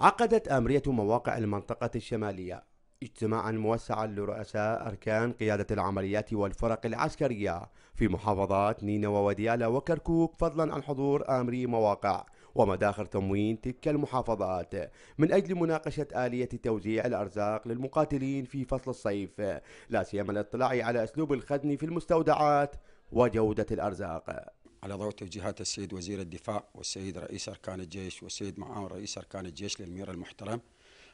عقدت آمرية مواقع المنطقة الشمالية اجتماعا موسعا لرؤساء أركان قيادة العمليات والفرق العسكرية في محافظات نينوى وديالى وكركوك فضلا عن حضور آمري مواقع ومداخل تموين تلك المحافظات من أجل مناقشة آلية توزيع الأرزاق للمقاتلين في فصل الصيف لا سيما الاطلاع على أسلوب الخزن في المستودعات وجودة الأرزاق على ضوء توجيهات السيد وزير الدفاع والسيد رئيس أركان الجيش والسيد معاون رئيس أركان الجيش للمير المحترم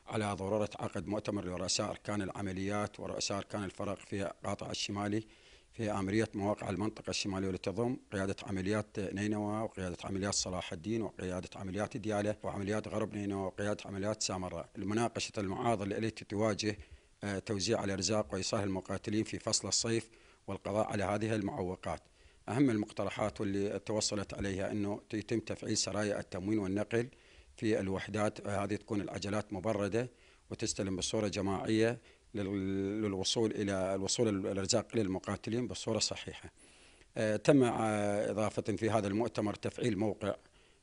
على ضرورة عقد مؤتمر لرؤساء أركان العمليات ورؤساء أركان الفرق في قاطع الشمالي في آمرية مواقع المنطقة الشمالية والتي تضم قيادة عمليات نينوى وقيادة عمليات صلاح الدين وقيادة عمليات ديالة وعمليات غرب نينوى وقيادة عمليات سامراء لمناقشة المعاضلة التي تواجه آه، توزيع الأرزاق وإيصال المقاتلين في فصل الصيف والقضاء على هذه المعوقات أهم المقترحات واللي توصلت عليها أنه يتم تفعيل سرايا التموين والنقل في الوحدات هذه تكون العجلات مبردة وتستلم بصورة جماعية للوصول إلى الوصول الأرزاق للمقاتلين بصوره صحيحه. آه، تم آه، إضافة في هذا المؤتمر تفعيل موقع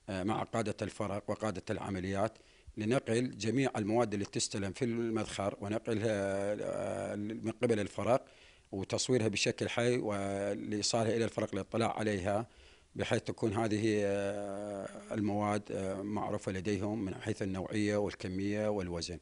آه، مع قادة الفرق وقادة العمليات لنقل جميع المواد اللي تستلم في المذخر ونقلها من قبل الفرق وتصويرها بشكل حي ولإيصالها إلى الفرق للاطلاع عليها بحيث تكون هذه آه، المواد آه، معروفة لديهم من حيث النوعية والكمية والوزن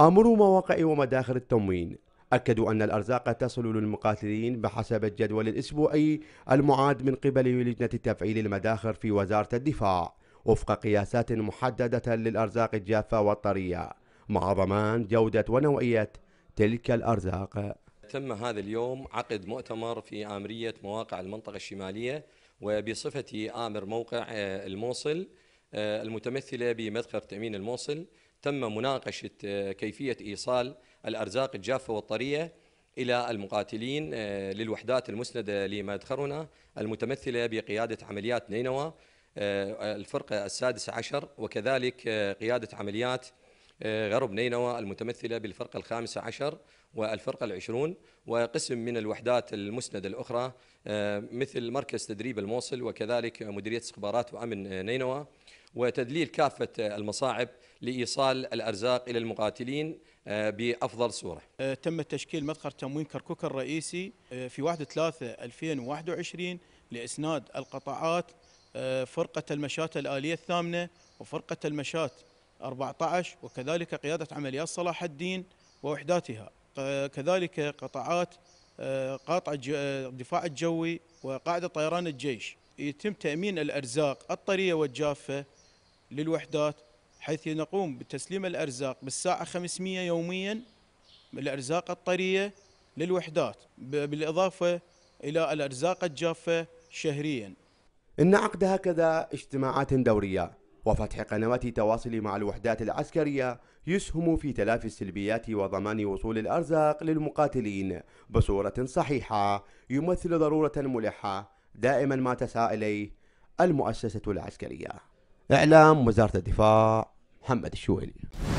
آمر مواقع ومداخل التموين أكدوا أن الأرزاق تصل للمقاتلين بحسب الجدول الأسبوعي المعاد من قبل لجنة تفعيل المداخل في وزارة الدفاع وفق قياسات محددة للأرزاق الجافة والطرية مع ضمان جودة ونوعية تلك الأرزاق تم هذا اليوم عقد مؤتمر في آمرية مواقع المنطقة الشمالية وبصفتي آمر موقع آه، الموصل آه، المتمثلة بمدخل تأمين الموصل تم مناقشة آه، كيفية إيصال الأرزاق الجافة والطرية إلى المقاتلين للوحدات المسندة لمدخرنا المتمثلة بقيادة عمليات نينوى الفرقة السادسة عشر وكذلك قيادة عمليات غرب نينوى المتمثلة بالفرقة الخامسة عشر والفرقة العشرون وقسم من الوحدات المسندة الأخرى آه، مثل مركز تدريب الموصل وكذلك مديرية استخبارات وأمن نينوى وتدليل كافة المصاعب لإيصال الأرزاق إلى المقاتلين آه، بأفضل صورة آه، تم تشكيل مدخل تموين كركوك الرئيسي في 1/3/2021 لإسناد القطاعات فرقة المشاة الآلية الثامنة وفرقة المشاة 14 وكذلك قيادة عمليات صلاح الدين ووحداتها آه، كذلك قطاعات آه، قاطع الدفاع آه، الجوي وقاعدة طيران الجيش يتم تأمين الأرزاق الطرية والجافة للوحدات حيث نقوم بتسليم الأرزاق بالساعة 500 يوميا الأرزاق الطرية للوحدات بالإضافة إلى الأرزاق الجافة شهريا إن عقد هكذا اجتماعات دورية وفتح قنوات التواصل مع الوحدات العسكرية يسهم في تلافي السلبيات وضمان وصول الأرزاق للمقاتلين بصورة صحيحة يمثل ضرورة ملحة دائما ما تسعى إليه المؤسسة العسكرية إعلام وزارة الدفاع محمد الشويلي